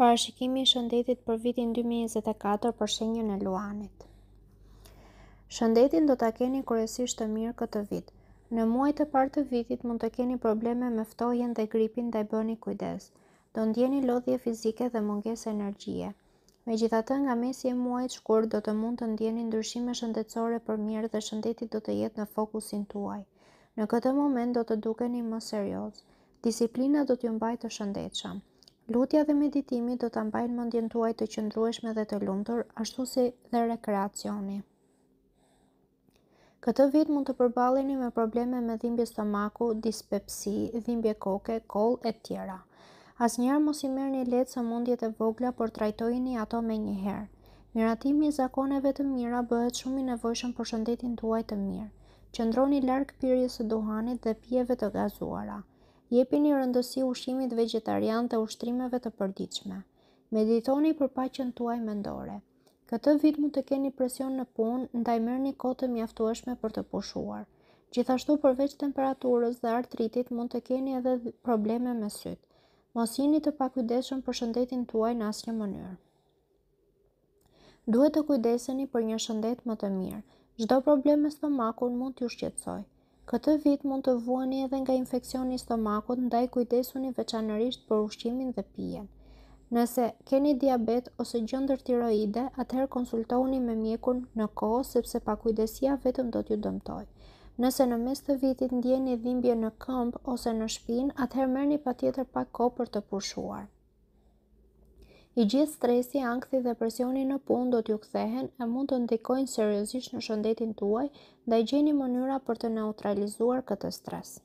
Parashikimi i shëndetit për vitin 2024 për shenjën e Luanit. Shëndetin do ta keni kryesisht të mirë këtë vit. Në muajt e parë të vitit mund të keni probleme me ftohjen dhe gripin dhe bëni kujdes. Do ndjeni lodhje fizike dhe mungesë energjie. Me gjitha të nga mesi e muajt shkur do të mund të ndjeni ndryshime shëndetsore për mirë dhe shëndetit do të jetë në fokusin tuaj. Në këtë moment do të dukeni më serios. Disiplina do t'ju mbajtë të shëndetë shëndetshëm. Lutja dhe meditimi do të mbajnë mëndjen tuaj të qëndrueshme dhe të lumtur, ashtu si dhe rekreacioni. Këtë vit mund të përbaleni me probleme me dhimbje stomaku, dispepsi, dhimbje koke, kol e tjera. Asnjëherë mos i merrni lehtë mundjet e vogla, por trajtojini ato me një herë. Miratimi i zakoneve të mira bëhet shumë i nevojshëm për shëndetin tuaj të mirë. Qëndroni larg pirjes së duhanit dhe pijeve të gazuara jepi një rëndësi ushqimit vegetarian të ushtrimeve të përdiqme. Meditoni për paqen tuaj mendore. Këtë vit mund të keni presion në punë, ndaj merrni kohë të mjaftueshme për të pushuar. Gjithashtu përveç temperaturës dhe artritit mund të keni edhe probleme me sytë. Mos të pakujdeshën për shëndetin tuaj në asnjë mënyrë. Duhet të kujdeseni për një shëndet më të mirë. probleme problem me stomakun mund t'ju shqetësojë. Këtë vit mund të vuani edhe nga infeksioni stomakut, ndaj kujdesuni veçanërisht për ushqimin dhe pijen. Nëse keni diabet ose gjëndër tiroide, atëherë konsultoni me mjekun në kohë, sepse pa kujdesia vetëm do t'ju dëmtoj. Nëse në mes të vitit ndjeni dhimbje në këmbë ose në shpinë, atëherë merrni patjetër pak kohë për të pushuar. I gjithë stresi, ankthi dhe presioni në punë do t'ju kthehen e mund të ndikojnë seriozisht në shëndetin tuaj dhe i gjeni mënyra për të neutralizuar këtë stres.